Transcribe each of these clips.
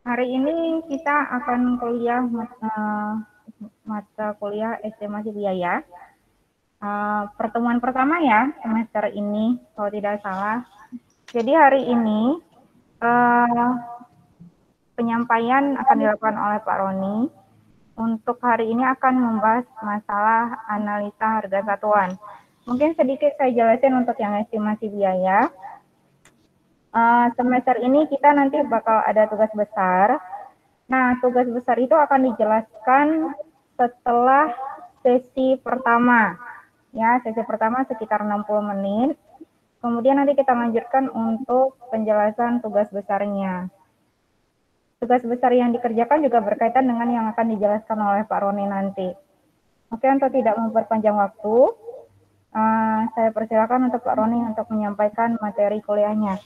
Hari ini kita akan kuliah mata, eh, mata kuliah estimasi biaya. Uh, eh, pertemuan pertama ya semester ini kalau tidak salah. Jadi hari ini uh, penyampaian akan dilakukan oleh Pak Roni. Untuk hari ini akan membahas masalah analisa harga satuan. Mungkin sedikit saya jelaskan untuk yang estimasi biaya uh, semester ini kita nanti bakal ada tugas besar. Nah, tugas besar itu akan dijelaskan setelah sesi pertama. Ya, sesi pertama sekitar 60 menit. Kemudian nanti kita lanjutkan untuk penjelasan tugas besarnya. Tugas besar yang dikerjakan juga berkaitan dengan yang akan dijelaskan oleh Pak Roni nanti. Oke, untuk tidak memperpanjang waktu, uh, saya persilakan untuk Pak Roni untuk menyampaikan materi kuliahnya.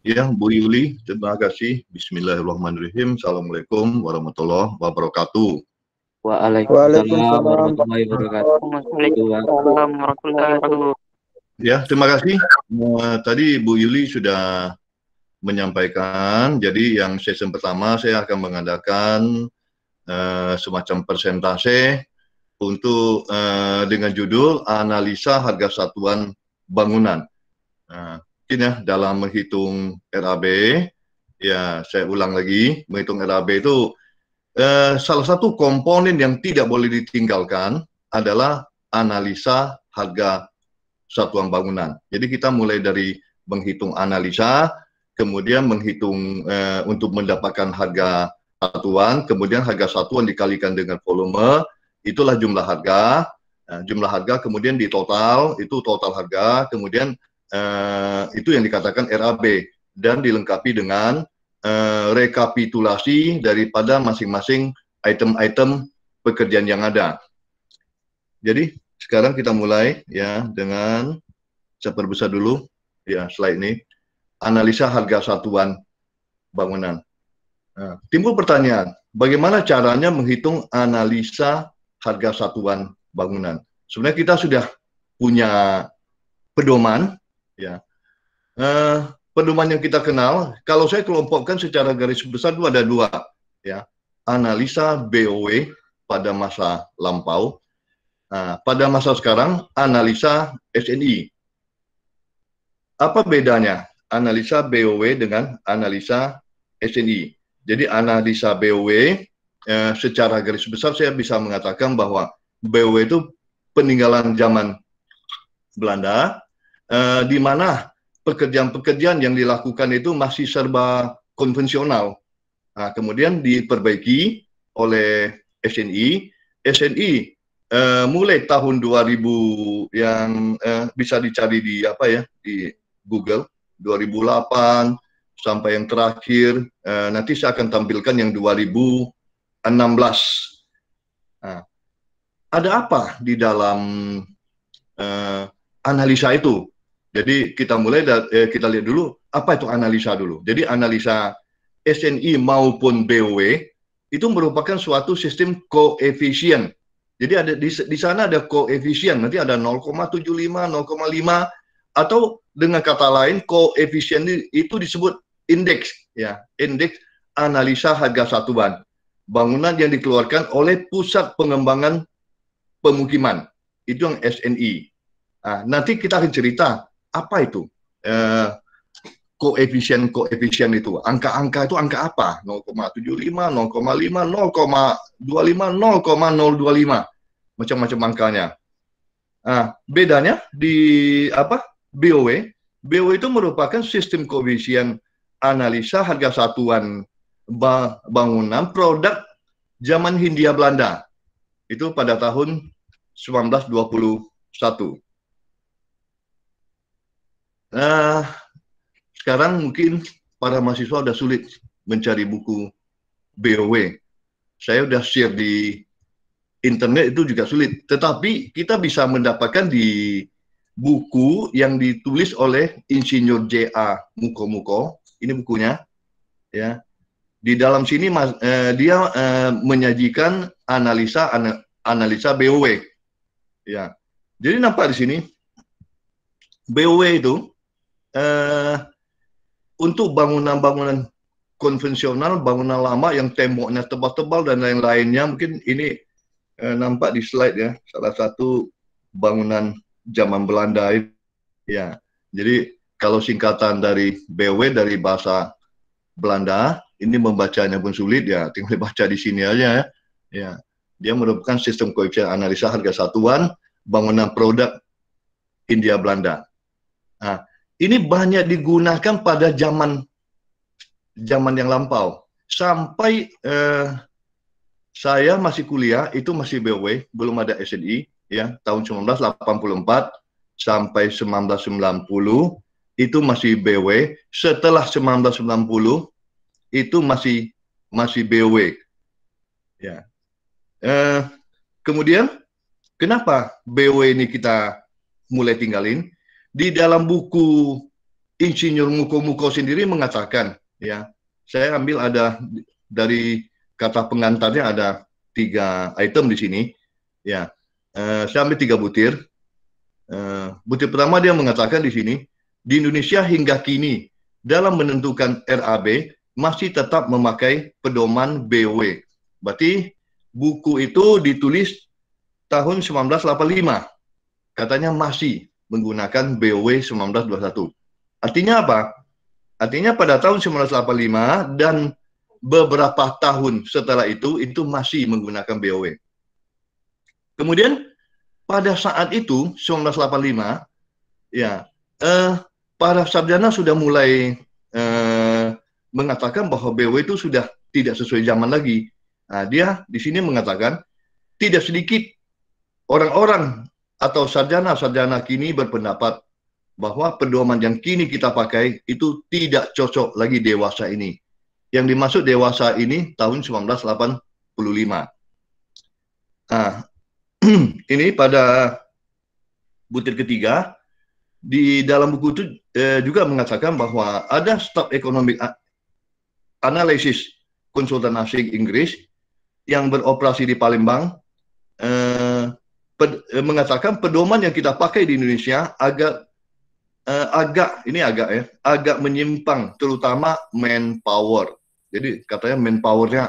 Ya, Bu Yuli, terima kasih. Bismillahirrahmanirrahim. Assalamualaikum warahmatullahi wabarakatuh. Waalaikumsalam warahmatullahi wabarakatuh. Ya, terima kasih. Eh, tadi Bu Yuli sudah menyampaikan. Jadi yang sesi pertama saya akan mengadakan uh, semacam persentase untuk uh, dengan judul analisa harga satuan bangunan. Nah, ya dalam menghitung RAB ya saya ulang lagi menghitung RAB itu eh, salah satu komponen yang tidak boleh ditinggalkan adalah analisa harga satuan bangunan. Jadi kita mulai dari menghitung analisa, kemudian menghitung eh, untuk mendapatkan harga satuan, kemudian harga satuan dikalikan dengan volume, itulah jumlah harga. Nah, jumlah harga kemudian di total itu total harga, kemudian Eh, itu yang dikatakan RAB dan dilengkapi dengan uh, rekapitulasi daripada masing-masing item-item pekerjaan yang ada. Jadi sekarang kita mulai ya dengan saya perbesar dulu ya slide ini analisa harga satuan bangunan. Nah, timbul pertanyaan, bagaimana caranya menghitung analisa harga satuan bangunan? Sebenarnya kita sudah punya pedoman ya uh, pedoman yang kita kenal kalau saya kelompokkan secara garis besar itu ada dua ya analisa BOW pada masa lampau uh, pada masa sekarang analisa SNI apa bedanya analisa BOW dengan analisa SNI jadi analisa BOW eh, secara garis besar saya bisa mengatakan bahwa BOW itu peninggalan zaman Belanda Eh, di mana pekerjaan-pekerjaan yang dilakukan itu masih serba konvensional. Nah, kemudian diperbaiki oleh SNI. SNI uh, eh, mulai tahun 2000 yang uh, bisa dicari di apa ya di Google 2008 sampai yang terakhir. Uh, nanti saya akan tampilkan yang 2016. Nah, ada apa di dalam uh, analisa itu? Jadi kita mulai eh, kita lihat dulu apa itu analisa dulu. Jadi analisa SNI maupun BOW itu merupakan suatu sistem koefisien. Jadi ada di, di sana ada koefisien, nanti ada 0,75, 0,5 atau dengan kata lain koefisien itu disebut indeks ya, indeks analisa harga satuan bangunan yang dikeluarkan oleh pusat pengembangan pemukiman. Itu yang SNI. Nah, nanti kita akan cerita apa itu koefisien eh, koefisien koefisien itu angka-angka itu angka apa 0,75 0,5 0,25 0,025 macam-macam angkanya nah, bedanya di apa BOW e. BOW e itu merupakan sistem koefisien analisa harga satuan bangunan produk zaman Hindia Belanda itu pada tahun 1921 uh, sekarang mungkin para mahasiswa sudah sulit mencari buku BOW. Saya sudah share di internet itu juga sulit. Tetapi kita bisa mendapatkan di buku yang ditulis oleh Insinyur J.A. Muko-Muko. Ini bukunya. Ya. Di dalam sini mas, eh, dia eh, menyajikan analisa an, analisa BOW. Ya. Jadi nampak di sini BOW itu uh, untuk bangunan-bangunan konvensional, bangunan lama yang temboknya tebal-tebal dan lain-lainnya, mungkin ini uh, nampak di slide ya, salah satu bangunan zaman Belanda ini. Ya, jadi kalau singkatan dari BW dari bahasa Belanda, ini membacanya pun sulit ya, tinggal baca di sini aja ya. ya. Dia merupakan sistem koefisien analisa harga satuan bangunan produk India Belanda. Nah, ini banyak digunakan pada zaman zaman yang lampau. Sampai eh, saya masih kuliah, itu masih BW, belum ada SNI, ya, tahun 1984 sampai 1990, itu masih BW. Setelah 1990, itu masih masih BW. Ya. Eh, kemudian, kenapa BW ini kita mulai tinggalin? di dalam buku Insinyur Muko-Muko sendiri mengatakan, ya, saya ambil ada dari kata pengantarnya ada tiga item di sini, ya, eh, saya ambil tiga butir. Eh, butir pertama dia mengatakan di sini, di Indonesia hingga kini dalam menentukan RAB masih tetap memakai pedoman BW. Berarti buku itu ditulis tahun 1985. Katanya masih menggunakan BOW 1921. Artinya apa? Artinya pada tahun 1985 dan beberapa tahun setelah itu itu masih menggunakan BOW. Kemudian pada saat itu 1985 ya eh, para sarjana sudah mulai eh, mengatakan bahwa BOW itu sudah tidak sesuai zaman lagi. Nah, dia di sini mengatakan tidak sedikit orang-orang atau sarjana-sarjana kini berpendapat bahwa pedoman yang kini kita pakai itu tidak cocok lagi dewasa ini. Yang dimaksud dewasa ini tahun 1985. Nah, ini pada butir ketiga di dalam buku itu eh, juga mengatakan bahwa ada staf ekonomi analisis konsultan asing Inggris yang beroperasi di Palembang eh, ped, eh, mengatakan pedoman yang kita pakai di Indonesia agak eh, agak ini agak ya agak menyimpang terutama manpower jadi katanya manpowernya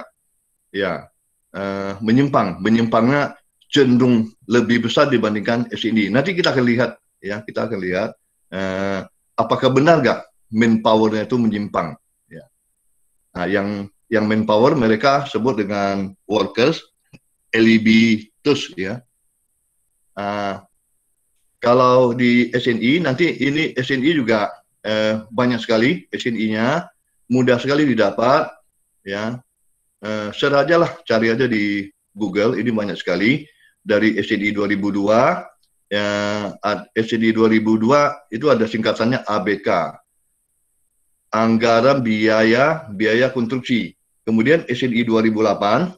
ya eh, menyimpang menyimpangnya cenderung lebih besar dibandingkan SD. nanti kita akan lihat ya kita akan lihat eh, apakah benar gak manpowernya itu menyimpang ya nah yang yang manpower mereka sebut dengan workers LEB terus ya Ah, kalau di SNI nanti ini SNI juga uh, banyak sekali SNI-nya, mudah sekali didapat, ya. Eh, aja lah, cari aja di Google, ini banyak sekali dari SNI 2002, ya, SNI 2002 itu ada singkatannya ABK, anggaran biaya biaya konstruksi. Kemudian SNI 2008,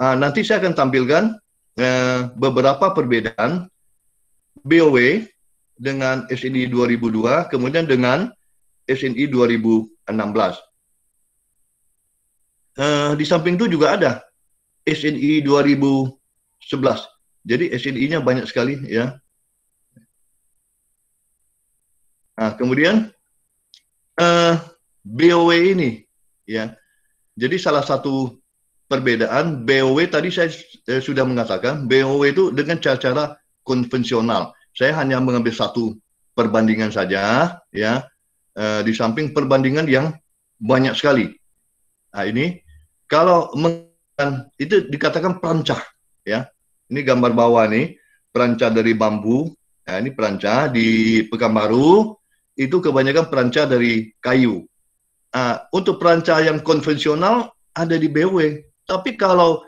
uh, nanti saya akan tampilkan Eh, beberapa perbedaan BOW dengan SNI 2002, kemudian dengan SNI 2016. Eh, di samping itu juga ada SNI 2011. Jadi SNI-nya banyak sekali ya. Nah, kemudian eh, BOW ini ya. Jadi salah satu perbedaan BOW tadi saya eh, sudah mengatakan BOW itu dengan cara-cara konvensional. Saya hanya mengambil satu perbandingan saja ya eh, di samping perbandingan yang banyak sekali. Nah, ini kalau itu dikatakan perancah ya. Ini gambar bawah nih, perancah dari bambu. Nah, ini perancah di Pekanbaru itu kebanyakan perancah dari kayu. Nah, untuk perancah yang konvensional ada di BOW. Tapi kalau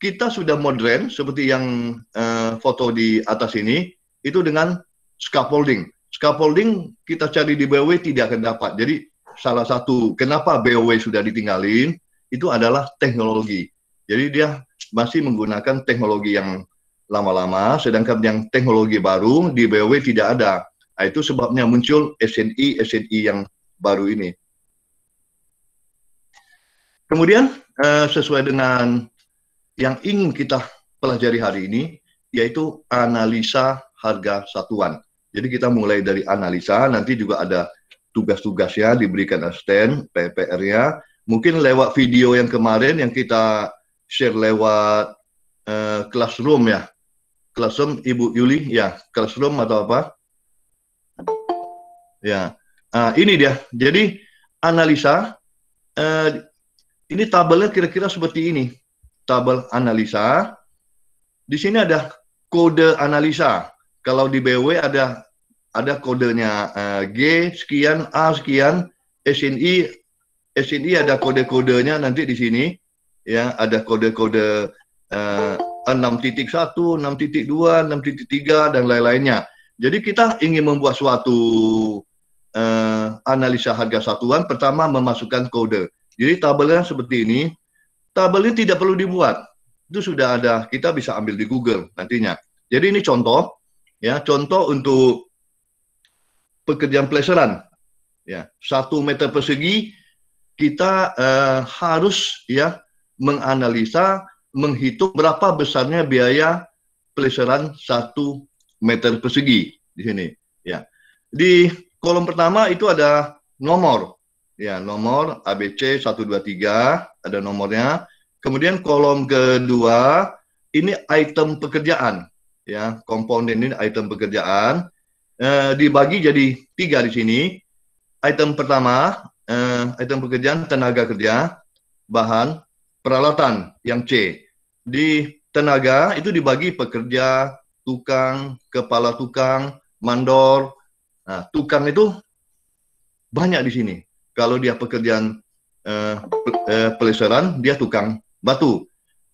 kita sudah modern seperti yang uh, foto di atas ini, itu dengan scaffolding. Scaffolding kita cari di BOW tidak akan dapat. Jadi salah satu kenapa BOW sudah ditinggalin itu adalah teknologi. Jadi dia masih menggunakan teknologi yang lama-lama, sedangkan yang teknologi baru di BOW tidak ada. Nah, itu sebabnya muncul SNI-SNI yang baru ini. Kemudian eh, sesuai dengan yang ingin kita pelajari hari ini, yaitu analisa harga satuan. Jadi kita mulai dari analisa, nanti juga ada tugas-tugasnya diberikan asisten, PPR-nya. Mungkin lewat video yang kemarin yang kita share lewat uh, classroom ya. Classroom Ibu Yuli ya, classroom atau apa? Ya. Uh, ini dia. Jadi analisa uh, ini tabelnya kira-kira seperti ini. Tabel analisa. Di sini ada kode analisa. Kalau di BW ada ada kodenya uh, G sekian, A sekian, SNI SNI ada kode-kodenya nanti di sini ya ada kode-kode uh, 6.1, 6.2, 6.3 dan lain-lainnya. Jadi kita ingin membuat suatu uh, analisa harga satuan pertama memasukkan kode. Jadi tabelnya seperti ini. Tabelnya tidak perlu dibuat. Itu sudah ada, kita bisa ambil di Google nantinya. Jadi ini contoh, ya contoh untuk pekerjaan pleseran. Ya, satu meter persegi kita eh, harus ya menganalisa, menghitung berapa besarnya biaya pleseran satu meter persegi di sini. Ya, di kolom pertama itu ada nomor Ya, nomor ABC 123 ada nomornya. Kemudian kolom kedua ini item pekerjaan ya, komponen ini item pekerjaan e, dibagi jadi tiga di sini. Item pertama e, item pekerjaan tenaga kerja, bahan, peralatan yang C. Di tenaga itu dibagi pekerja, tukang, kepala tukang, mandor. Nah, tukang itu banyak di sini. Kalau dia pekerjaan uh, eh, uh, eh, peleseran, dia tukang batu.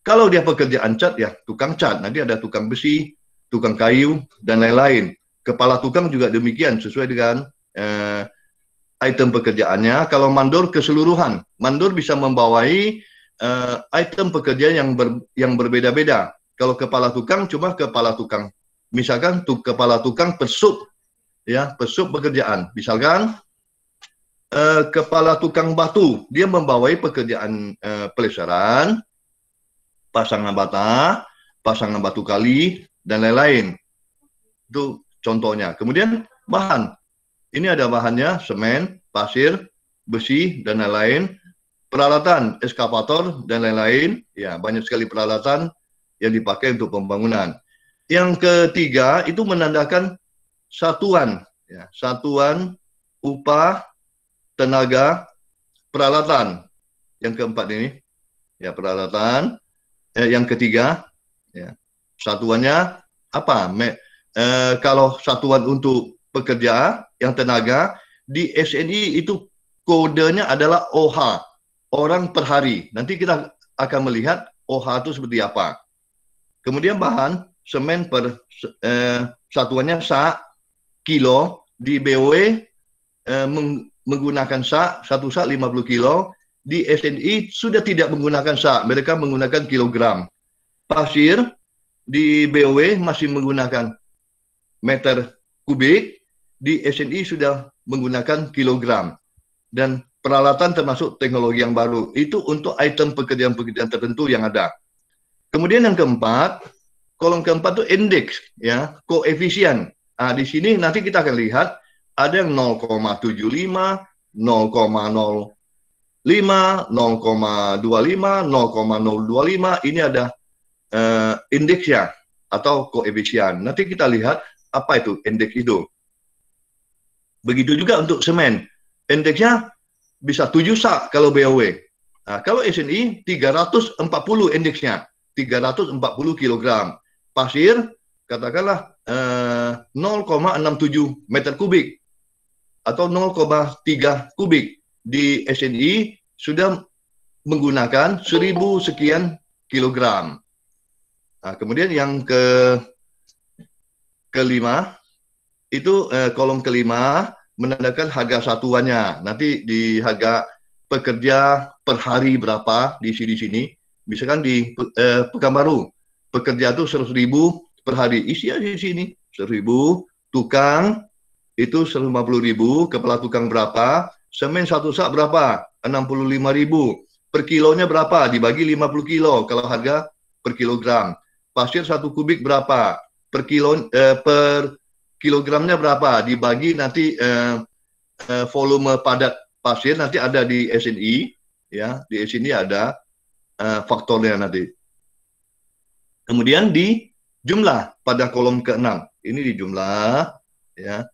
Kalau dia pekerjaan cat, ya tukang cat. Nanti ada tukang besi, tukang kayu, dan lain-lain. Kepala tukang juga demikian, sesuai dengan uh, item pekerjaannya. Kalau mandor keseluruhan, mandor bisa membawai uh, item pekerjaan yang ber, yang berbeda-beda. Kalau kepala tukang, cuma kepala tukang. Misalkan tuk kepala tukang pesut, ya pesut pekerjaan. Misalkan Eh, kepala tukang batu. Dia membawai pekerjaan uh, eh, peleseran, pasangan bata, pasangan batu kali, dan lain-lain. Itu contohnya. Kemudian bahan. Ini ada bahannya, semen, pasir, besi, dan lain-lain. Peralatan, eskavator, dan lain-lain. Ya, banyak sekali peralatan yang dipakai untuk pembangunan. Yang ketiga, itu menandakan satuan. Ya, satuan upah tenaga, peralatan. Yang keempat ini, ya peralatan. Eh, yang ketiga, ya satuannya apa? Me, eh, kalau satuan untuk pekerja, yang tenaga di SNI itu kodenya adalah OH, orang per hari. Nanti kita akan melihat OH itu seperti apa. Kemudian bahan semen per eh, satuannya sa kilo di BW e, eh, meng, menggunakan sak, satu sak 50 kilo. Di SNI sudah tidak menggunakan sak, mereka menggunakan kilogram. Pasir di BOW masih menggunakan meter kubik, di SNI sudah menggunakan kilogram. Dan peralatan termasuk teknologi yang baru. Itu untuk item pekerjaan-pekerjaan tertentu yang ada. Kemudian yang keempat, kolom keempat itu indeks, ya, koefisien. Nah, di sini nanti kita akan lihat ada yang 0,75, 0,05, 0,25, 0,025, ini ada uh, eh, indeksnya atau koefisien. Nanti kita lihat apa itu indeks itu. Begitu juga untuk semen. Indeksnya bisa 7 sak kalau BOW. Nah, kalau SNI 340 indeksnya, 340 kg. Pasir katakanlah eh, 0,67 meter kubik atau 0,3 kubik di SNI sudah menggunakan 1000 sekian kilogram. Nah, kemudian yang ke kelima itu eh, kolom kelima menandakan harga satuannya. Nanti di harga pekerja per hari berapa di sini sini. Misalkan di eh, Pekanbaru pekerja itu 100.000 per hari. Isi aja di sini. 100.000 tukang itu 150 ribu, kepala tukang berapa, semen satu sak berapa, 65 ribu, per kilonya berapa, dibagi 50 kilo kalau harga per kilogram, pasir satu kubik berapa, per kilo eh, per kilogramnya berapa, dibagi nanti eh, eh, volume padat pasir nanti ada di SNI, ya di SNI ada eh, faktornya nanti. Kemudian di jumlah pada kolom ke-6. Ini di jumlah ya.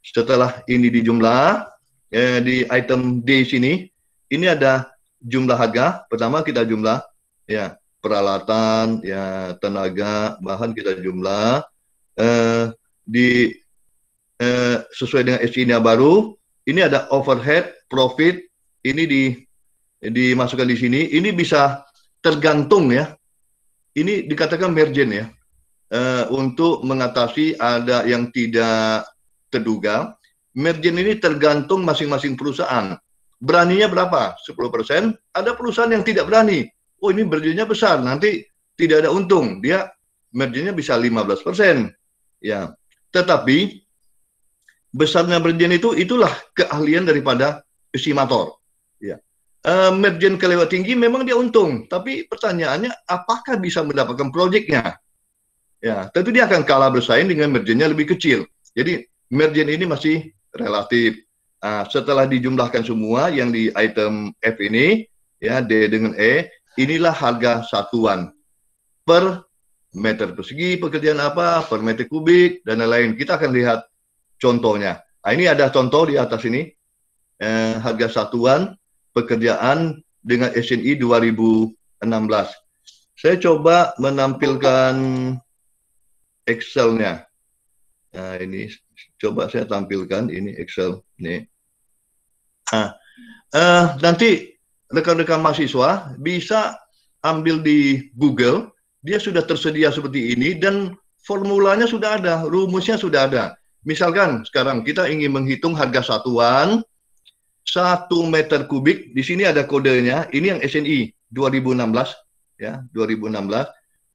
Setelah ini dijumlah, eh, di item D sini, ini ada jumlah harga. Pertama kita jumlah, ya peralatan, ya tenaga, bahan kita jumlah. Eh, di eh, sesuai dengan SI-nya baru, ini ada overhead, profit, ini di dimasukkan di sini. Ini bisa tergantung ya. Ini dikatakan margin ya. Uh, untuk mengatasi ada yang tidak terduga, margin ini tergantung masing-masing perusahaan. Beraninya berapa? 10%. Ada perusahaan yang tidak berani. Oh ini marginnya besar, nanti tidak ada untung. Dia marginnya bisa 15%. Ya. Tetapi besarnya margin itu itulah keahlian daripada estimator. Ya. Uh, margin kelewat tinggi memang dia untung, tapi pertanyaannya apakah bisa mendapatkan proyeknya? Ya, tentu dia akan kalah bersaing dengan marginnya lebih kecil. Jadi Margin ini masih relatif. Nah, setelah dijumlahkan semua yang di item F ini, ya D dengan E, inilah harga satuan per meter persegi, pekerjaan apa, per meter kubik, dan lain-lain. Kita akan lihat contohnya. Nah, ini ada contoh di atas ini, eh, harga satuan pekerjaan dengan SNI 2016. Saya coba menampilkan Excel-nya. Nah, ini coba saya tampilkan ini Excel nih Nah, eh, nanti rekan-rekan mahasiswa bisa ambil di Google, dia sudah tersedia seperti ini dan formulanya sudah ada, rumusnya sudah ada. Misalkan sekarang kita ingin menghitung harga satuan, satu meter kubik, di sini ada kodenya, ini yang SNI 2016, ya 2016,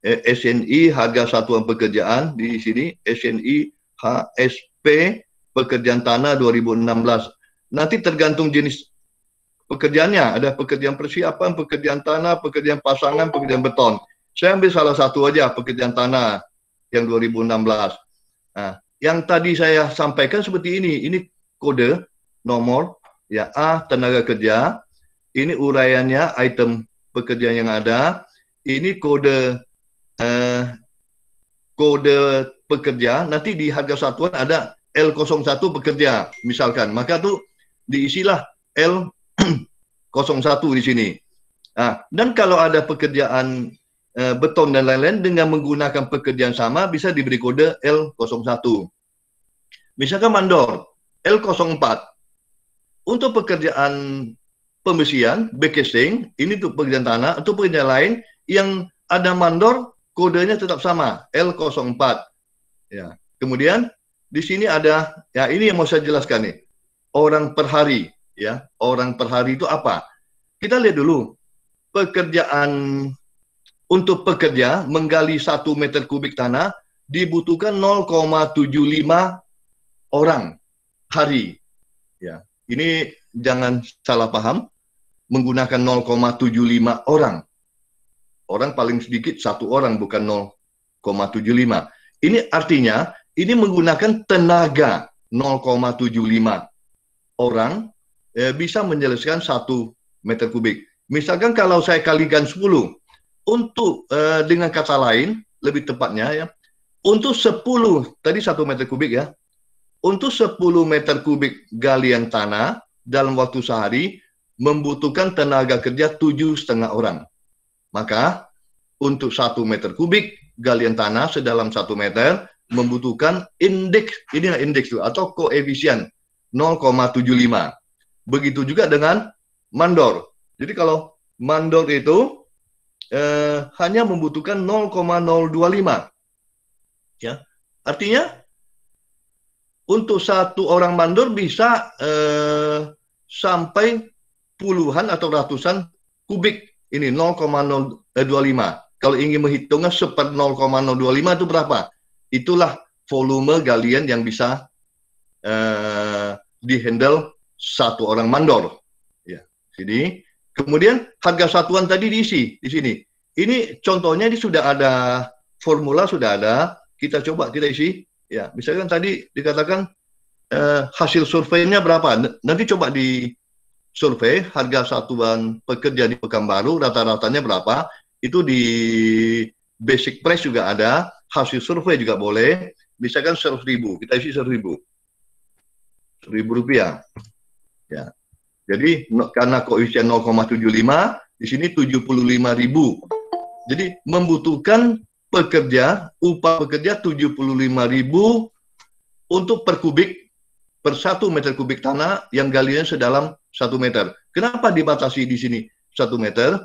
eh, SNI harga satuan pekerjaan di sini SNI HSP pekerjaan tanah 2016. Nanti tergantung jenis pekerjaannya. Ada pekerjaan persiapan, pekerjaan tanah, pekerjaan pasangan, pekerjaan beton. Saya ambil salah satu aja pekerjaan tanah yang 2016. Nah, yang tadi saya sampaikan seperti ini. Ini kode nomor ya A tenaga kerja. Ini uraiannya item pekerjaan yang ada. Ini kode eh, kode pekerja, nanti di harga satuan ada L01 pekerja misalkan. Maka tuh diisilah L01 di sini. Nah, dan kalau ada pekerjaan e, beton dan lain-lain dengan menggunakan pekerjaan sama bisa diberi kode L01. Misalkan mandor L04 untuk pekerjaan pembersihan, backcasting, ini tuh pekerjaan tanah, atau pekerjaan lain yang ada mandor kodenya tetap sama L04 Ya. Kemudian di sini ada ya ini yang mau saya jelaskan nih. Orang per hari ya, orang per hari itu apa? Kita lihat dulu pekerjaan untuk pekerja menggali satu meter kubik tanah dibutuhkan 0,75 orang hari. Ya, ini jangan salah paham menggunakan 0,75 orang. Orang paling sedikit satu orang bukan 0,75. Ini artinya ini menggunakan tenaga 0,75 orang eh, bisa menjelaskan satu meter kubik. Misalkan kalau saya kalikan 10 untuk eh, dengan kata lain lebih tepatnya ya untuk 10 tadi satu meter kubik ya untuk 10 meter kubik galian tanah dalam waktu sehari membutuhkan tenaga kerja tujuh setengah orang. Maka untuk satu meter kubik galian tanah sedalam satu meter membutuhkan indeks, ini indeks itu, atau koefisien 0,75. Begitu juga dengan mandor. Jadi kalau mandor itu eh, hanya membutuhkan 0,025. Ya. Artinya untuk satu orang mandor bisa eh, sampai puluhan atau ratusan kubik ini 0,025 kalau ingin menghitungnya seper 0,025 itu berapa? Itulah volume galian yang bisa uh, dihandle satu orang mandor. Ya, sini. Kemudian harga satuan tadi diisi di sini. Ini contohnya ini sudah ada formula sudah ada. Kita coba kita isi. Ya, misalkan tadi dikatakan uh, hasil surveinya berapa? Nanti coba di survei harga satuan pekerja di Pekanbaru rata-ratanya berapa? itu di basic price juga ada, hasil survei juga boleh, misalkan seratus ribu, kita isi seratus ribu, ribu rupiah. Ya. Jadi no, karena koefisien 0,75, di sini 75 ribu. Jadi membutuhkan pekerja, upah pekerja 75 ribu untuk per kubik, per satu meter kubik tanah yang galiannya sedalam satu meter. Kenapa dibatasi di sini satu meter?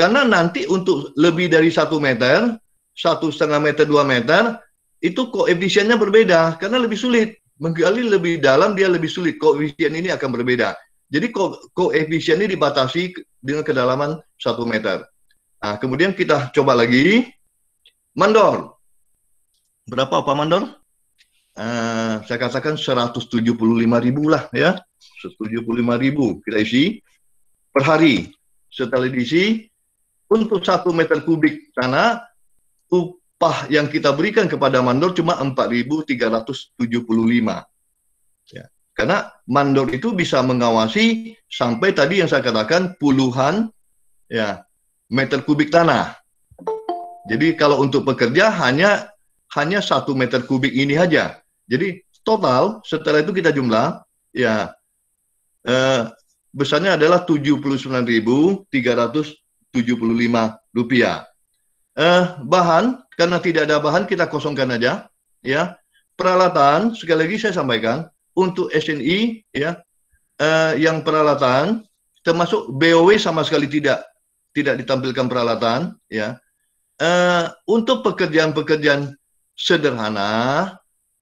Karena nanti untuk lebih dari satu meter, satu setengah meter, dua meter, itu koefisiennya berbeda karena lebih sulit. Menggali lebih dalam dia lebih sulit. Koefisien ini akan berbeda. Jadi ko koefisien ini dibatasi dengan kedalaman satu meter. Nah, kemudian kita coba lagi. Mandor. Berapa Pak Mandor? Uh, saya katakan 175 ribu lah ya. 175 ribu kita isi per hari. Setelah diisi, untuk satu meter kubik tanah upah yang kita berikan kepada mandor cuma 4.375. Ya. Karena mandor itu bisa mengawasi sampai tadi yang saya katakan puluhan ya meter kubik tanah. Jadi kalau untuk pekerja hanya hanya satu meter kubik ini saja Jadi total setelah itu kita jumlah ya eh, besarnya adalah rupiah. Eh, bahan, karena tidak ada bahan, kita kosongkan aja. ya Peralatan, sekali lagi saya sampaikan, untuk SNI, ya eh, yang peralatan, termasuk BOW sama sekali tidak tidak ditampilkan peralatan. ya eh, Untuk pekerjaan-pekerjaan sederhana,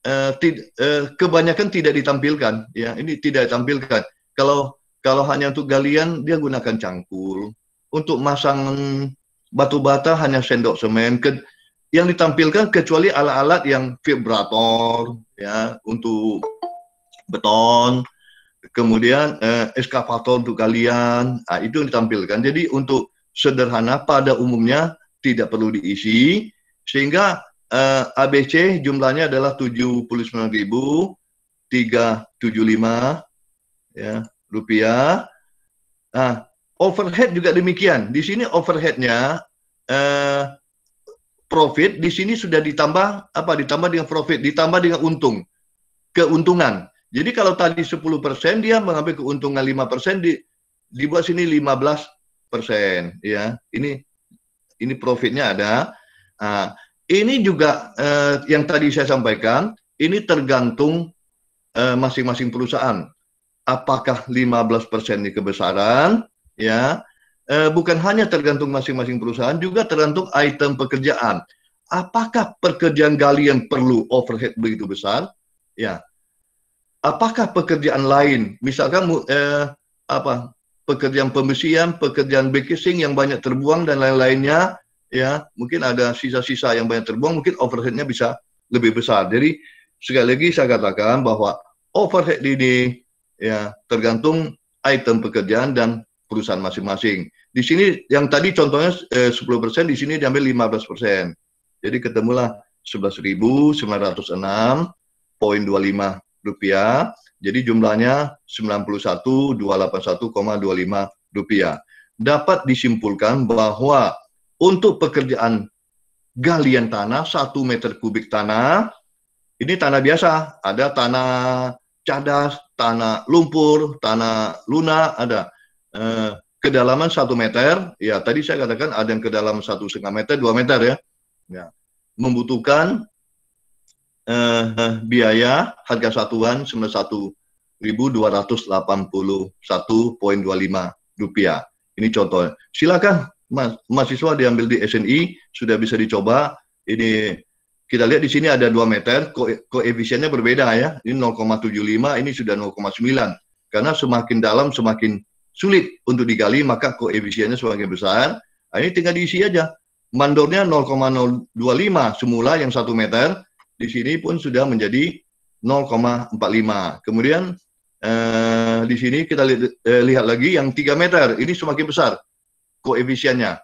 eh, tid, eh, kebanyakan tidak ditampilkan. ya Ini tidak ditampilkan. Kalau kalau hanya untuk galian, dia gunakan cangkul untuk masang batu bata hanya sendok semen ke, yang ditampilkan kecuali alat-alat yang vibrator ya untuk beton kemudian eh, eskavator untuk kalian nah, itu yang ditampilkan jadi untuk sederhana pada umumnya tidak perlu diisi sehingga eh, ABC jumlahnya adalah 79.375 ya rupiah nah Overhead juga demikian. Di sini overheadnya eh, profit di sini sudah ditambah apa? Ditambah dengan profit, ditambah dengan untung, keuntungan. Jadi kalau tadi 10% dia mengambil keuntungan 5% di dibuat sini 15% ya. Ini ini profitnya ada. Nah, ini juga eh, yang tadi saya sampaikan, ini tergantung eh, masing-masing eh, perusahaan. Apakah 15% ini kebesaran ya eh, bukan hanya tergantung masing-masing perusahaan juga tergantung item pekerjaan apakah pekerjaan kalian perlu overhead begitu besar ya apakah pekerjaan lain misalkan eh, apa pekerjaan pembersihan pekerjaan baking yang banyak terbuang dan lain-lainnya ya mungkin ada sisa-sisa yang banyak terbuang mungkin overheadnya bisa lebih besar jadi sekali lagi saya katakan bahwa overhead ini ya tergantung item pekerjaan dan perusahaan masing-masing. Di sini yang tadi contohnya eh, 10 persen, di sini diambil 15 persen. Jadi ketemulah enam poin lima rupiah. Jadi jumlahnya 91.281,25 rupiah. Dapat disimpulkan bahwa untuk pekerjaan galian tanah 1 meter kubik tanah, ini tanah biasa, ada tanah cadas, tanah lumpur, tanah lunak, ada. Eh, kedalaman satu meter, ya tadi saya katakan ada yang kedalaman satu setengah meter, dua meter ya, ya membutuhkan eh, biaya harga satuan satu satu dua dua ratus delapan puluh poin lima rupiah. Ini contoh. Silakan mas, mahasiswa diambil di SNI sudah bisa dicoba. Ini kita lihat di sini ada dua meter, ko koefisiennya berbeda ya. Ini 0,75, ini sudah 0,9. Karena semakin dalam semakin sulit untuk digali, maka koefisiennya semakin besar. Nah, ini tinggal diisi aja. Mandornya 0,025 semula yang satu meter, di sini pun sudah menjadi 0,45. Kemudian eh, di sini kita li eh, lihat lagi yang tiga meter, ini semakin besar koefisiennya.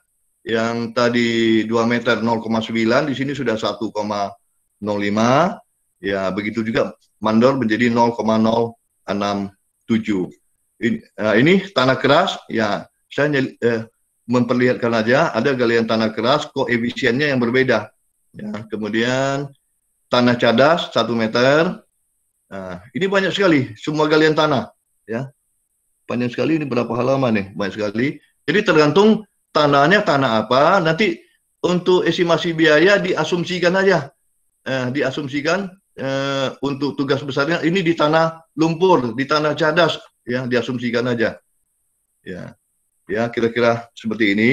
Yang tadi 2 meter 0,9, di sini sudah 1,05. Ya, begitu juga mandor menjadi 0,067 ini, uh, ini tanah keras ya saya uh, memperlihatkan aja ada galian tanah keras koefisiennya yang berbeda ya kemudian tanah cadas satu meter nah, ini banyak sekali semua galian tanah ya panjang sekali ini berapa halaman nih banyak sekali jadi tergantung tanahnya tanah apa nanti untuk estimasi biaya diasumsikan aja eh, diasumsikan eh, untuk tugas besarnya ini di tanah lumpur, di tanah cadas, ya diasumsikan aja. Ya, ya kira-kira seperti ini.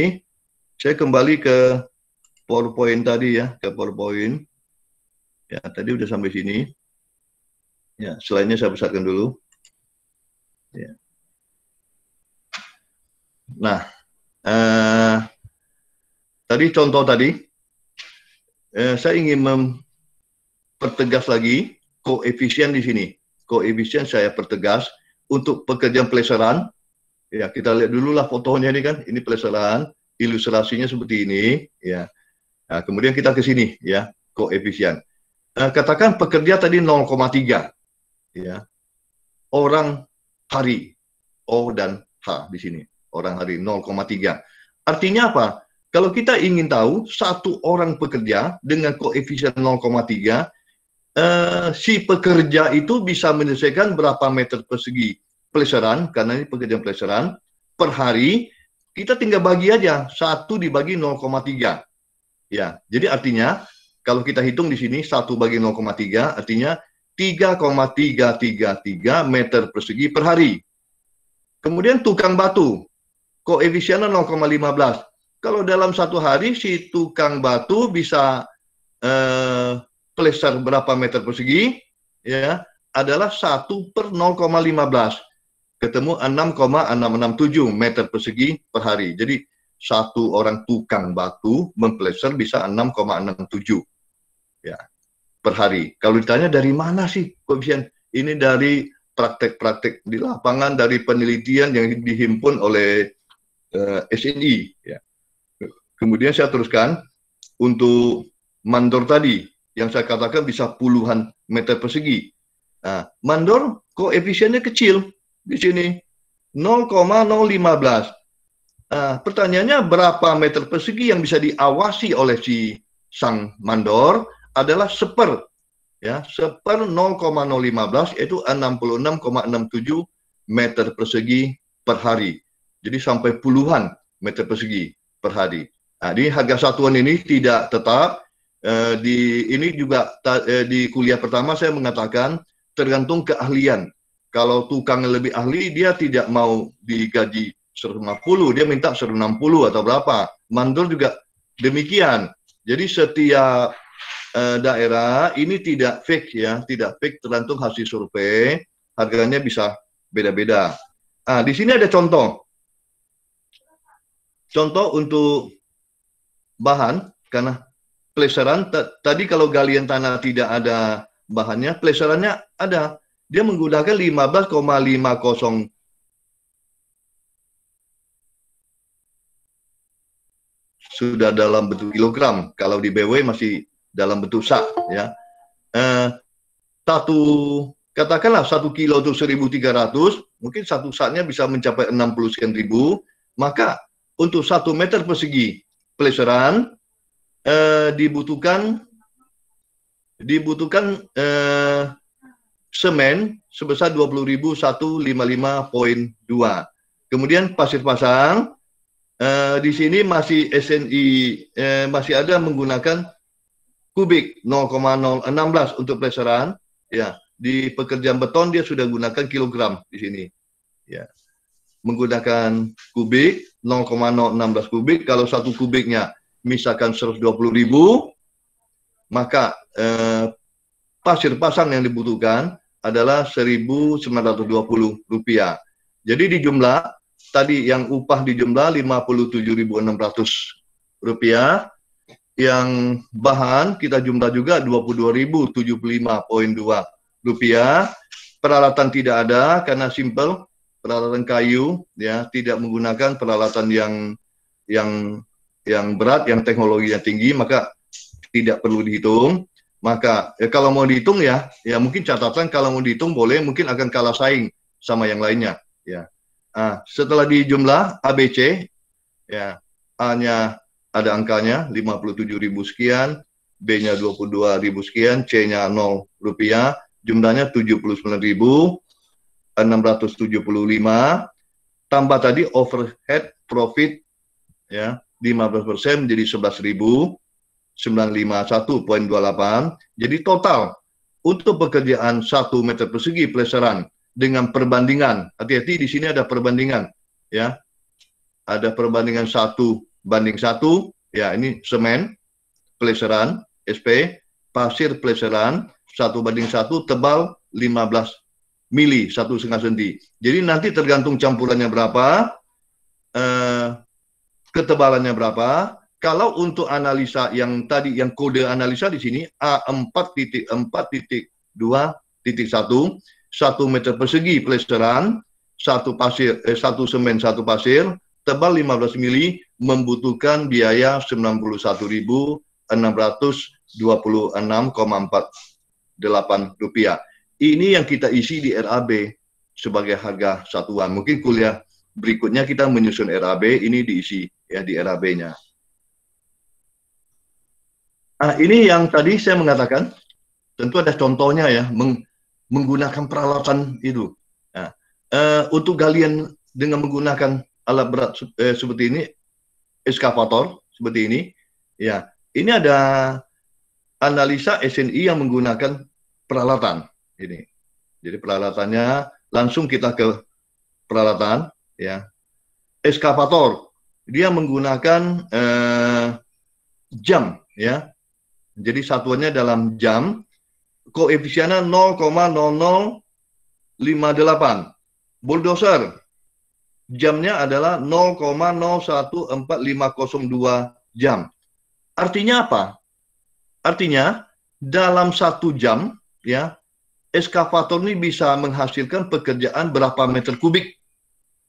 Saya kembali ke PowerPoint tadi ya, ke PowerPoint. Ya, tadi udah sampai sini. Ya, selainnya saya besarkan dulu. Ya. Nah, eh, tadi contoh tadi, eh, saya ingin mem pertegas lagi koefisien di sini. Koefisien saya pertegas untuk pekerjaan peleseran. Ya, kita lihat dulu lah fotonya ini kan. Ini peleseran, ilustrasinya seperti ini, ya. Nah, kemudian kita ke sini ya, koefisien. Nah, katakan pekerja tadi 0,3 ya. Orang hari O dan H di sini. Orang hari 0,3. Artinya apa? Kalau kita ingin tahu satu orang pekerja dengan koefisien 0,3 eh, si pekerja itu bisa menyelesaikan berapa meter persegi peleseran, karena ini pekerjaan peleseran, per hari, kita tinggal bagi aja, satu dibagi 0,3. Ya, jadi artinya, kalau kita hitung di sini, satu bagi 0,3, artinya 3,333 meter persegi per hari. Kemudian tukang batu, koefisiennya 0,15. Kalau dalam satu hari si tukang batu bisa eh, pelestar berapa meter persegi ya adalah 1 per 0,15 ketemu 6,667 meter persegi per hari. Jadi satu orang tukang batu mempleser bisa 6,67 ya per hari. Kalau ditanya dari mana sih koefisien ini dari praktek-praktek di lapangan dari penelitian yang dihimpun oleh uh, eh, SNI ya. Kemudian saya teruskan untuk mandor tadi yang saya katakan bisa puluhan meter persegi. Nah, mandor koefisiennya kecil di sini 0,015. Nah, pertanyaannya berapa meter persegi yang bisa diawasi oleh si sang mandor adalah seper ya seper 0,015 yaitu 66,67 meter persegi per hari. Jadi sampai puluhan meter persegi per hari. Nah, jadi harga satuan ini tidak tetap, eh, di ini juga ta, eh, di kuliah pertama saya mengatakan tergantung keahlian. Kalau tukang yang lebih ahli dia tidak mau digaji 150, dia minta 160 atau berapa. Mandor juga demikian. Jadi setiap eh, daerah ini tidak fix ya, tidak fix tergantung hasil survei, harganya bisa beda-beda. Ah, di sini ada contoh. Contoh untuk bahan karena pleseran tadi kalau galian tanah tidak ada bahannya, pleserannya ada. Dia menggunakan 15,50 sudah dalam bentuk kilogram. Kalau di BW masih dalam bentuk sak ya. Eh, satu katakanlah satu kilo itu 1.300, mungkin satu saknya bisa mencapai 60 sekian ribu. Maka untuk satu meter persegi pleseran eh, dibutuhkan dibutuhkan eh, semen sebesar 20.155.2. Kemudian pasir pasang eh, di sini masih SNI eh, masih ada menggunakan kubik 0,016 untuk pleseran ya. Di pekerjaan beton dia sudah gunakan kilogram di sini. Ya. Menggunakan kubik 0,016 kubik kalau satu kubiknya misalkan 120 ribu, maka eh, pasir pasang yang dibutuhkan adalah 1.920 rupiah. Jadi di jumlah, tadi yang upah di jumlah 57.600 rupiah, yang bahan kita jumlah juga 22.075.2 rupiah, peralatan tidak ada karena simple, peralatan kayu, ya tidak menggunakan peralatan yang yang yang berat, yang teknologinya tinggi, maka tidak perlu dihitung. Maka ya kalau mau dihitung ya, ya mungkin catatan kalau mau dihitung boleh, mungkin akan kalah saing sama yang lainnya. Ya. Nah, setelah dijumlah ABC, ya A-nya ada angkanya ribu sekian, B-nya ribu sekian, C-nya 0 rupiah, jumlahnya ribu 79.675, tambah tadi overhead profit, ya 15% persen menjadi 11.951.28. Jadi total untuk pekerjaan satu meter persegi pelesaran dengan perbandingan. Hati-hati di sini ada perbandingan ya. Ada perbandingan satu banding satu ya ini semen pelesaran, SP pasir pelesaran, satu banding satu tebal 15 mili satu setengah senti. Jadi nanti tergantung campurannya berapa eh, ketebalannya berapa. Kalau untuk analisa yang tadi, yang kode analisa di sini A4.4.2.1, 1 meter persegi plesteran, satu pasir, eh, satu semen, satu pasir, tebal 15 mili, membutuhkan biaya 91.626,48 rupiah. Ini yang kita isi di RAB sebagai harga satuan. Mungkin kuliah berikutnya kita menyusun RAB ini diisi ya di RAB-nya. Nah, ini yang tadi saya mengatakan tentu ada contohnya ya meng, menggunakan peralatan itu. Nah, uh, untuk galian dengan menggunakan alat berat eh, seperti ini, eskavator seperti ini, ya ini ada analisa SNI yang menggunakan peralatan ini. Jadi peralatannya langsung kita ke peralatan ya eskavator dia menggunakan eh, jam ya jadi satuannya dalam jam koefisiennya 0,0058 bulldozer jamnya adalah 0,014502 jam artinya apa artinya dalam satu jam ya eskavator ini bisa menghasilkan pekerjaan berapa meter kubik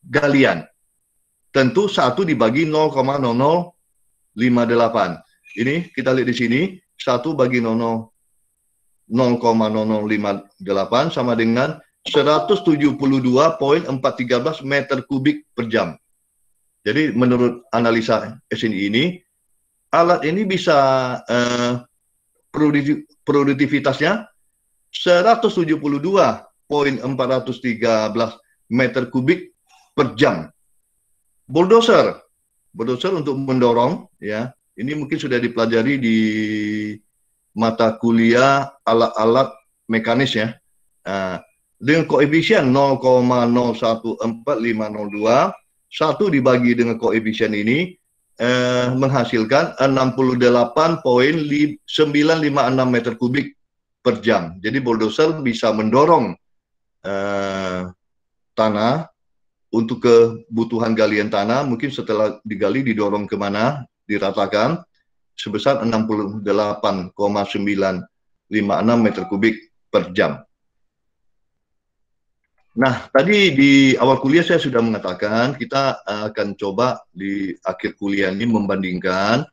galian. Tentu satu dibagi 0,0058. Ini kita lihat di sini, satu bagi 0,0058 sama dengan 172.413 meter kubik per jam. Jadi menurut analisa SNI ini, alat ini bisa eh, produktivitasnya 172.413 meter kubik per jam. Bulldozer, bulldozer untuk mendorong, ya. Ini mungkin sudah dipelajari di mata kuliah alat-alat mekanis ya. Nah, dengan koefisien 0,014502, satu dibagi dengan koefisien ini eh, menghasilkan 68.956 meter kubik per jam. Jadi bulldozer bisa mendorong eh, tanah untuk kebutuhan galian tanah mungkin setelah digali didorong kemana diratakan sebesar 68,956 meter kubik per jam. Nah, tadi di awal kuliah saya sudah mengatakan kita akan coba di akhir kuliah ini membandingkan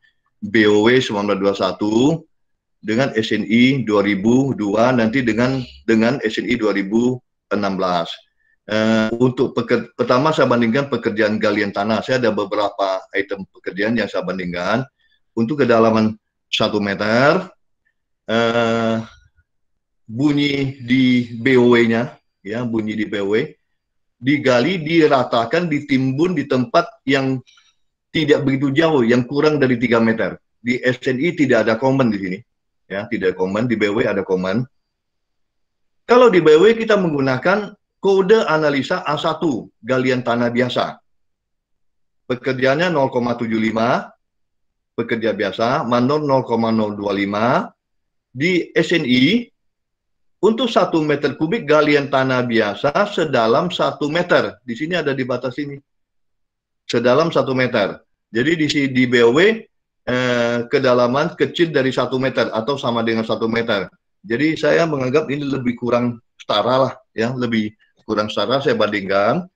BOW 1921 dengan SNI 2002 nanti dengan dengan SNI 2016 Uh, untuk pertama saya bandingkan pekerjaan galian tanah. Saya ada beberapa item pekerjaan yang saya bandingkan untuk kedalaman satu meter, uh, bunyi di BOW-nya, ya bunyi di BOW, digali, diratakan, ditimbun di tempat yang tidak begitu jauh, yang kurang dari tiga meter. Di SNI tidak ada komen di sini, ya tidak komen di BOW ada komen. Kalau di BW kita menggunakan kode analisa A1 galian tanah biasa. Pekerjaannya 0,75, pekerja biasa, mandor 0,025, di SNI untuk satu meter kubik galian tanah biasa sedalam satu meter. Di sini ada di batas ini. Sedalam satu meter. Jadi di, di BOW eh, kedalaman kecil dari satu meter atau sama dengan satu meter. Jadi saya menganggap ini lebih kurang setara lah, ya lebih kurang setara saya bandingkan.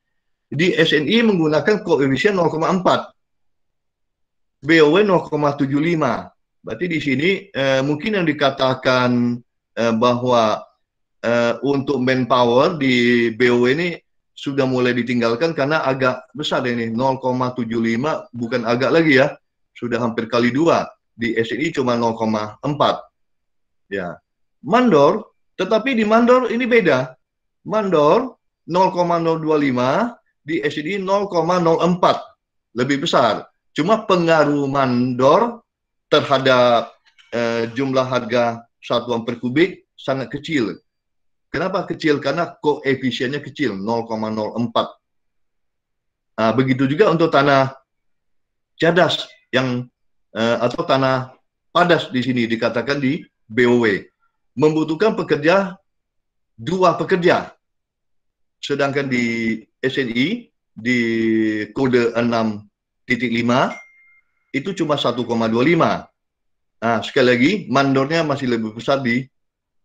di SNI menggunakan koefisien 0,4. BOW 0,75. Berarti di sini eh, mungkin yang dikatakan eh, bahwa eh, untuk manpower di BOW ini sudah mulai ditinggalkan karena agak besar ini 0,75 bukan agak lagi ya sudah hampir kali dua di SNI cuma 0,4 ya mandor tetapi di mandor ini beda mandor 0,025, di SCD 0,04 lebih besar. Cuma pengaruh mandor terhadap eh, jumlah harga satuan per kubik sangat kecil. Kenapa kecil? Karena koefisiennya kecil, 0,04. Nah, begitu juga untuk tanah cadas yang eh, atau tanah padas di sini dikatakan di BOW membutuhkan pekerja dua pekerja sedangkan di SNI di kode 6.5 itu cuma 1,25. Nah, sekali lagi mandornya masih lebih besar di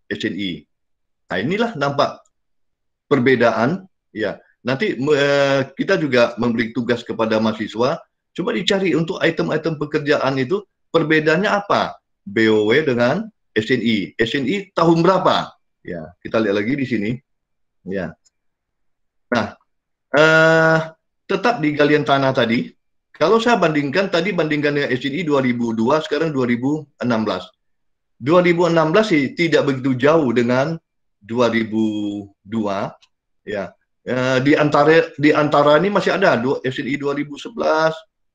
SNI. Nah, inilah nampak perbedaan ya. Nanti eh, kita juga memberi tugas kepada mahasiswa coba dicari untuk item-item pekerjaan itu perbedaannya apa? BOW dengan SNI. SNI tahun berapa? Ya, kita lihat lagi di sini. Ya. Nah, eh, tetap di galian tanah tadi, kalau saya bandingkan tadi bandingkan dengan SCI 2002 sekarang 2016. 2016 sih tidak begitu jauh dengan 2002 ya. E, di antara di antara ini masih ada SCI 2011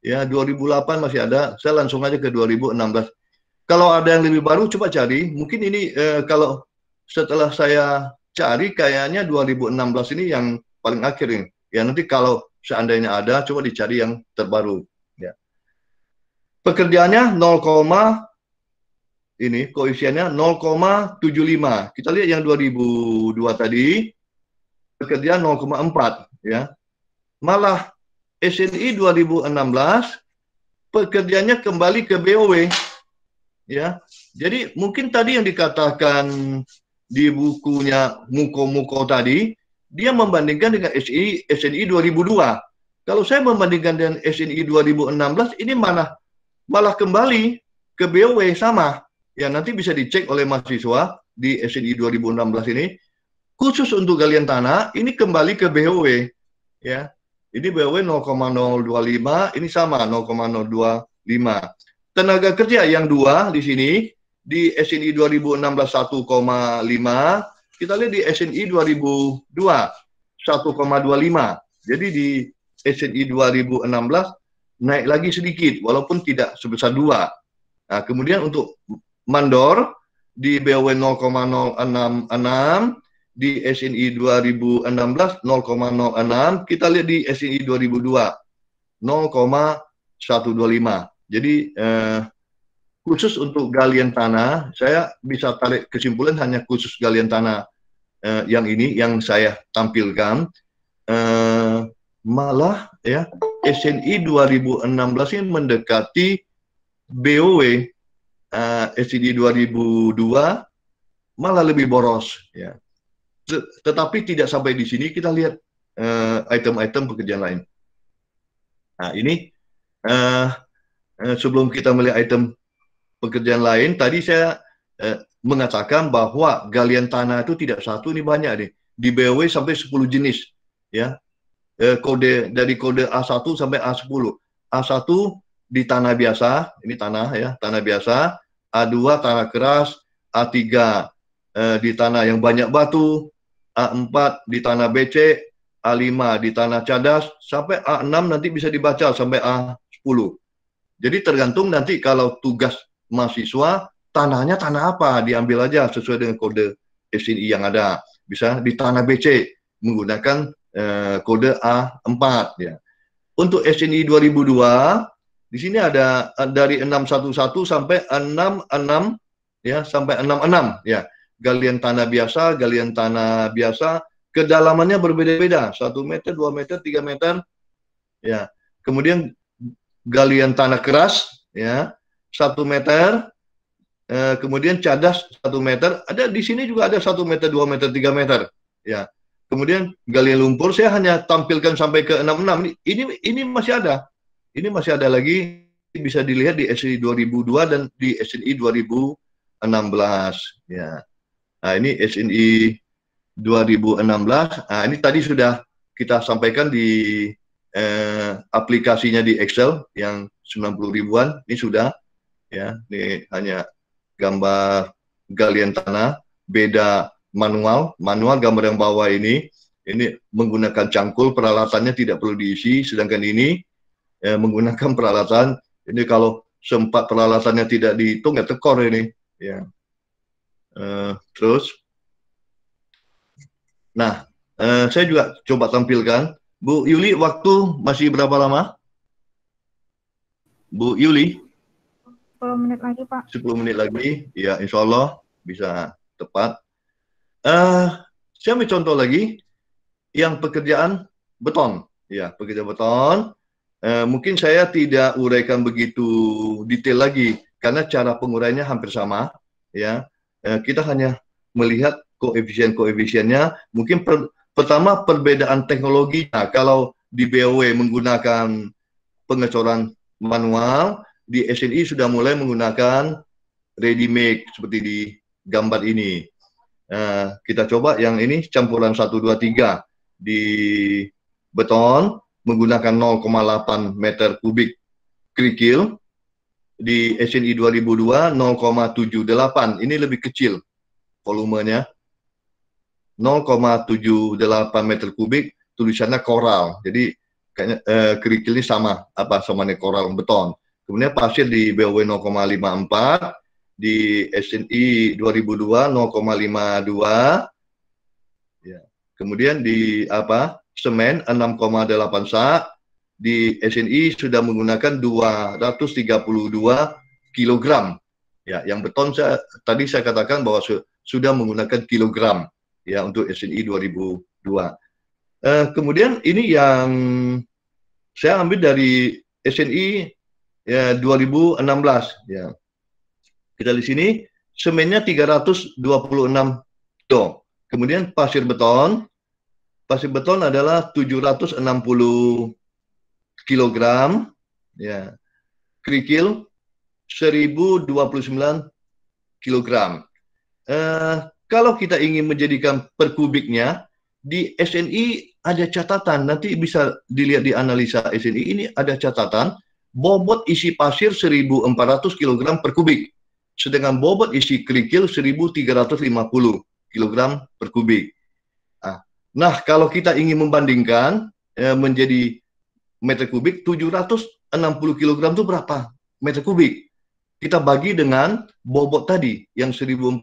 ya 2008 masih ada. Saya langsung aja ke 2016. Kalau ada yang lebih baru coba cari. Mungkin ini e, kalau setelah saya cari kayaknya 2016 ini yang paling akhir ini. Ya nanti kalau seandainya ada, coba dicari yang terbaru. Ya. Pekerjaannya 0, ini koefisiennya 0,75. Kita lihat yang 2002 tadi pekerjaan 0,4 ya. Malah SNI 2016 pekerjaannya kembali ke BOW ya. Jadi mungkin tadi yang dikatakan di bukunya Muko-Muko tadi dia membandingkan dengan SNI SNI 2002. Kalau saya membandingkan dengan SNI 2016 ini mana malah kembali ke BOW sama. Ya nanti bisa dicek oleh mahasiswa di SNI 2016 ini khusus untuk galian tanah ini kembali ke BOW ya. Ini BOW 0,025, ini sama 0,025. Tenaga kerja yang dua di sini di SNI 2016 1,5 kita lihat di SNI 2002 1,25. Jadi di SNI 2016 naik lagi sedikit walaupun tidak sebesar dua Nah, kemudian untuk mandor di BW 0,066 di SNI 2016 0,06 kita lihat di SNI 2002 0,125 jadi eh, khusus untuk galian tanah, saya bisa tarik kesimpulan hanya khusus galian tanah eh, yang ini yang saya tampilkan. Eh, malah ya SNI 2016 ini mendekati BOW eh, SNI 2002 malah lebih boros ya. Tetapi tidak sampai di sini kita lihat eh, item-item eh, pekerjaan lain. Nah ini eh, eh sebelum kita melihat item pekerjaan lain. Tadi saya eh, mengatakan bahwa galian tanah itu tidak satu, ini banyak nih. Di BW sampai 10 jenis. ya eh, kode Dari kode A1 sampai A10. A1 di tanah biasa, ini tanah ya, tanah biasa. A2 tanah keras, A3 eh, di tanah yang banyak batu, A4 di tanah BC, A5 di tanah cadas, sampai A6 nanti bisa dibaca sampai A10. Jadi tergantung nanti kalau tugas mahasiswa tanahnya tanah apa diambil aja sesuai dengan kode SNI yang ada bisa di tanah BC menggunakan eh, kode A4 ya untuk SNI 2002 di sini ada eh, dari 611 sampai 66 ya sampai 66 ya galian tanah biasa galian tanah biasa kedalamannya berbeda-beda 1 meter 2 meter 3 meter ya kemudian galian tanah keras ya satu meter, eh, kemudian cadas satu meter, ada di sini juga ada satu meter, dua meter, tiga meter. Ya. Kemudian gali lumpur saya hanya tampilkan sampai ke enam 66. Ini ini masih ada. Ini masih ada lagi bisa dilihat di SNI 2002 dan di SNI 2016 ya. Nah, ini SNI 2016. Nah, ini tadi sudah kita sampaikan di eh, aplikasinya di Excel yang 90 ribuan ini sudah ya ini hanya gambar galian tanah beda manual manual gambar yang bawah ini ini menggunakan cangkul peralatannya tidak perlu diisi sedangkan ini ya, menggunakan peralatan ini kalau sempat peralatannya tidak dihitung ya tekor ini ya uh, terus nah uh, saya juga coba tampilkan Bu Yuli waktu masih berapa lama Bu Yuli 10 menit lagi, Pak. 10 menit lagi, ya insya Allah bisa tepat. Uh, saya ambil contoh lagi, yang pekerjaan beton. Ya, pekerjaan beton. Uh, mungkin saya tidak uraikan begitu detail lagi, karena cara penguraiannya hampir sama. Ya, uh, Kita hanya melihat koefisien-koefisiennya. Mungkin per, pertama perbedaan teknologi. Nah, kalau di BOW menggunakan pengecoran manual, di SNI sudah mulai menggunakan ready make seperti di gambar ini. Nah, kita coba yang ini campuran 1, 2, 3 di beton menggunakan 0,8 meter kubik kerikil di SNI 2002 0,78 ini lebih kecil volumenya 0,78 meter kubik tulisannya koral jadi kayaknya eh, kerikilnya sama apa sama koral beton Kemudian pasir di BOW 0,54, di SNI 2002 0,52. Ya. Kemudian di apa? Semen 6,8 sa di SNI sudah menggunakan 232 kilogram. Ya, yang beton saya tadi saya katakan bahwa su sudah menggunakan kilogram ya untuk SNI 2002. Eh, kemudian ini yang saya ambil dari SNI ya, 2016 ya. Kita di sini semennya 326 ton Kemudian pasir beton pasir beton adalah 760 kg ya. Kerikil 1029 kg. Eh, kalau kita ingin menjadikan per kubiknya di SNI ada catatan nanti bisa dilihat di analisa SNI ini ada catatan bobot isi pasir 1.400 kg per kubik, sedangkan bobot isi kerikil 1.350 kg per kubik. Ah, nah, kalau kita ingin membandingkan eh, menjadi meter kubik, 760 kg itu berapa meter kubik? Kita bagi dengan bobot tadi yang 1.400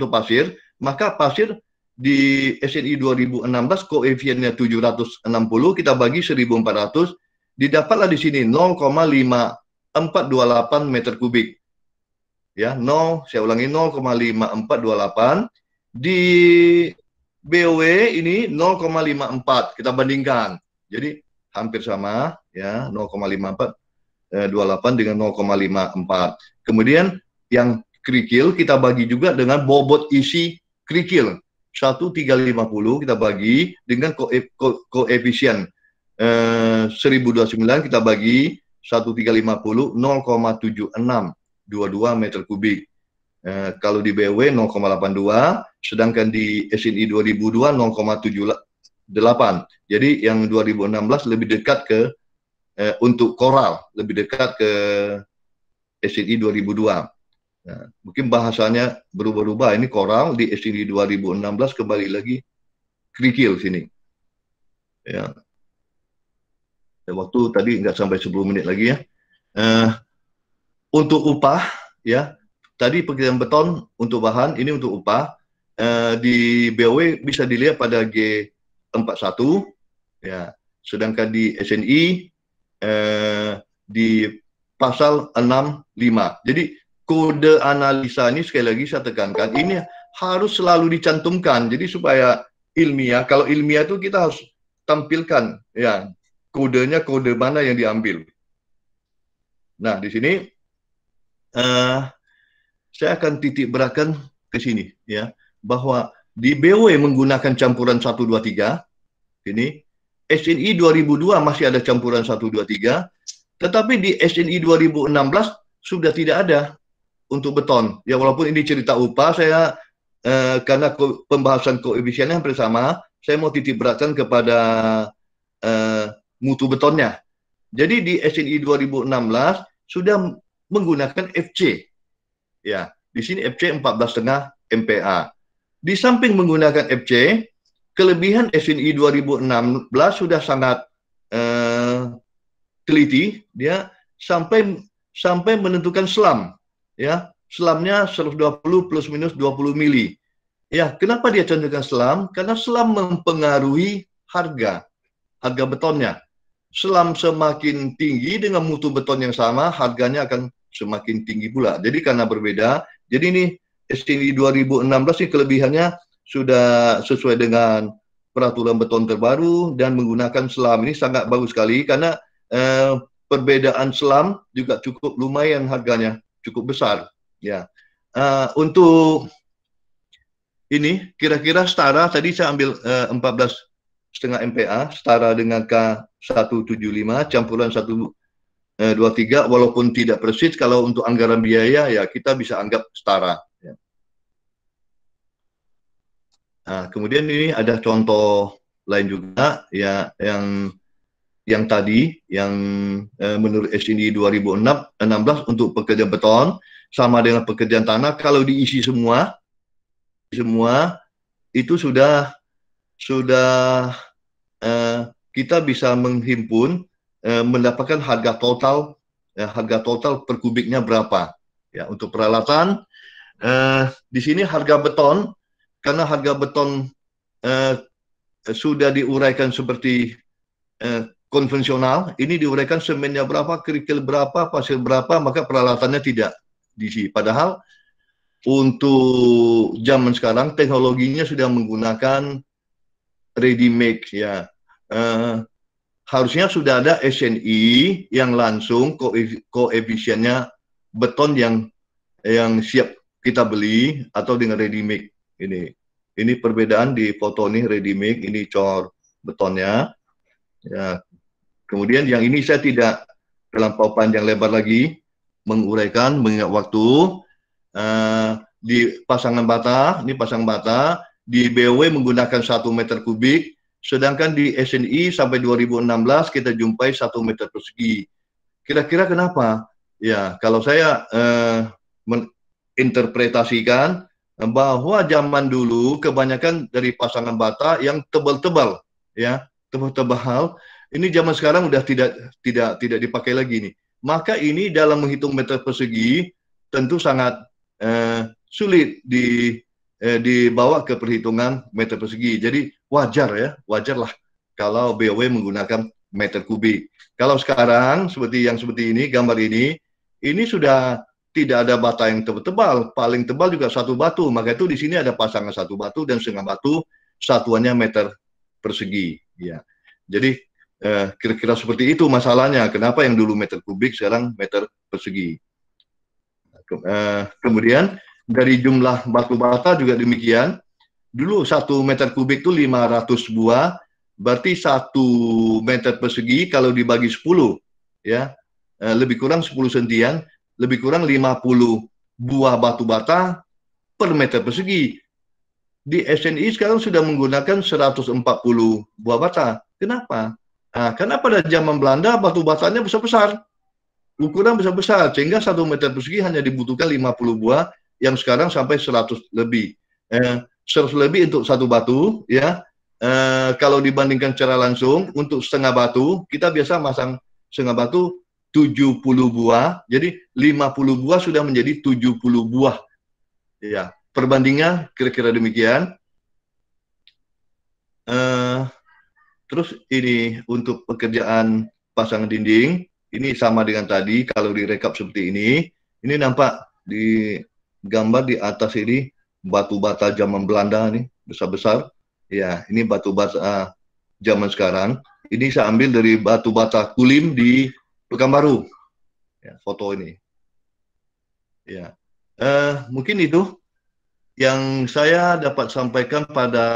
untuk pasir, maka pasir di SNI 2016 koefisiennya 760 kita bagi 1400 didapatlah di sini 0,5428 meter kubik. Ya, 0, saya ulangi 0,5428 di BOW ini 0,54 kita bandingkan. Jadi hampir sama ya 0,5428 eh, dengan 0,54. Kemudian yang kerikil kita bagi juga dengan bobot isi kerikil. 1350 kita bagi dengan koefisien ko, ko 1029 eh, kita bagi 1350 0,7622 meter kubik. Eh, kalau di BW 0,82 sedangkan di SNI 2002 0,78. Jadi yang 2016 lebih dekat ke eh, untuk koral, lebih dekat ke SNI 2002. Nah, mungkin bahasanya berubah-ubah. Ini koral di SNI 2016 kembali lagi kerikil sini. Ya waktu tadi nggak sampai 10 menit lagi ya. Uh, untuk upah ya, tadi pekerjaan beton untuk bahan, ini untuk upah. Uh, di BOW bisa dilihat pada G41 ya. Sedangkan di SNI uh, eh, di pasal 65. Jadi kode analisa ini sekali lagi saya tekankan ini harus selalu dicantumkan. Jadi supaya ilmiah, kalau ilmiah itu kita harus tampilkan ya kodenya kode mana yang diambil. Nah, di sini uh, saya akan titik beratkan ke sini ya bahwa di BW menggunakan campuran 123 ini SNI 2002 masih ada campuran satu dua tiga, tetapi di SNI 2016 sudah tidak ada untuk beton. Ya walaupun ini cerita upah saya eh, karena ko pembahasan koefisiennya hampir sama, saya mau titik beratkan kepada eh, mutu betonnya. Jadi di SNI 2016 sudah menggunakan FC. Ya, di sini FC 14,5 MPa. Di samping menggunakan FC, kelebihan SNI 2016 sudah sangat eh, teliti dia sampai sampai menentukan selam ya selamnya 120 plus minus 20 mili ya kenapa dia contohkan selam karena selam mempengaruhi harga harga betonnya selam semakin tinggi dengan mutu beton yang sama, harganya akan semakin tinggi pula. Jadi karena berbeda, jadi ini SCD 2016 ini kelebihannya sudah sesuai dengan peraturan beton terbaru dan menggunakan selam ini sangat bagus sekali karena eh, perbedaan selam juga cukup lumayan harganya, cukup besar. Ya, uh, untuk ini kira-kira setara tadi saya ambil uh, eh, 14 setengah MPA setara dengan K175 campuran 123 eh, walaupun tidak persis kalau untuk anggaran biaya ya kita bisa anggap setara. Ya. Nah, kemudian ini ada contoh lain juga ya yang yang tadi yang eh, menurut SINI 2016 untuk pekerja beton sama dengan pekerjaan tanah kalau diisi semua semua itu sudah sudah uh, kita bisa menghimpun uh, mendapatkan harga total uh, harga total per kubiknya berapa ya untuk peralatan uh, di sini harga beton karena harga beton uh, sudah diuraikan seperti uh, konvensional ini diuraikan semennya berapa kerikil berapa pasir berapa maka peralatannya tidak di sini padahal untuk zaman sekarang teknologinya sudah menggunakan ready make ya. Uh, harusnya sudah ada SNI yang langsung koefisiennya beton yang yang siap kita beli atau dengan ready make ini. Ini perbedaan di foto ini ready make, ini cor betonnya. Ya. Kemudian yang ini saya tidak terlampau panjang lebar lagi menguraikan mengingat waktu uh, di pasangan bata, ini pasang bata di BOW menggunakan satu meter kubik, sedangkan di SNI sampai 2016 kita jumpai satu meter persegi. Kira-kira kenapa? Ya, kalau saya eh, menginterpretasikan bahwa zaman dulu kebanyakan dari pasangan bata yang tebal-tebal, ya, tebal-tebal. Ini zaman sekarang udah tidak tidak tidak dipakai lagi nih. Maka ini dalam menghitung meter persegi tentu sangat eh, sulit di eh, dibawa ke perhitungan meter persegi. Jadi wajar ya, wajarlah kalau BOW menggunakan meter kubik. Kalau sekarang seperti yang seperti ini, gambar ini, ini sudah tidak ada bata yang tebal, paling tebal juga satu batu. Maka itu di sini ada pasangan satu batu dan setengah batu, satuannya meter persegi. Ya, jadi kira eh, kira-kira seperti itu masalahnya. Kenapa yang dulu meter kubik sekarang meter persegi? Eh, kemudian dari jumlah batu bata juga demikian. Dulu satu meter kubik itu 500 buah, berarti satu meter persegi kalau dibagi 10, ya eh, lebih kurang 10 sentian, lebih kurang 50 buah batu bata per meter persegi. Di SNI sekarang sudah menggunakan 140 buah bata. Kenapa? Nah, karena pada zaman Belanda batu batanya besar-besar. Ukuran besar-besar, sehingga satu meter persegi hanya dibutuhkan 50 buah yang sekarang sampai 100 lebih. Eh, 100 lebih untuk satu batu, ya. Eh, kalau dibandingkan secara langsung untuk setengah batu, kita biasa masang setengah batu 70 buah. Jadi 50 buah sudah menjadi 70 buah. Ya, perbandingnya kira-kira demikian. Eh, terus ini untuk pekerjaan pasang dinding, ini sama dengan tadi kalau direkap seperti ini. Ini nampak di gambar di atas ini batu bata zaman Belanda nih besar-besar. Ya, ini batu bata eh, zaman sekarang. Ini saya ambil dari batu bata Kulim di Pekanbaru. Ya, foto ini. Ya, uh, mungkin itu yang saya dapat sampaikan pada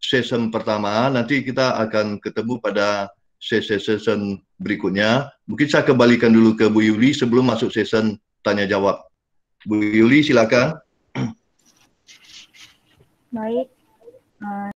season pertama. Nanti kita akan ketemu pada season berikutnya. Mungkin saya kembalikan dulu ke Bu Yuli sebelum masuk season tanya jawab. Bu Yuli silakan. Baik. Uh,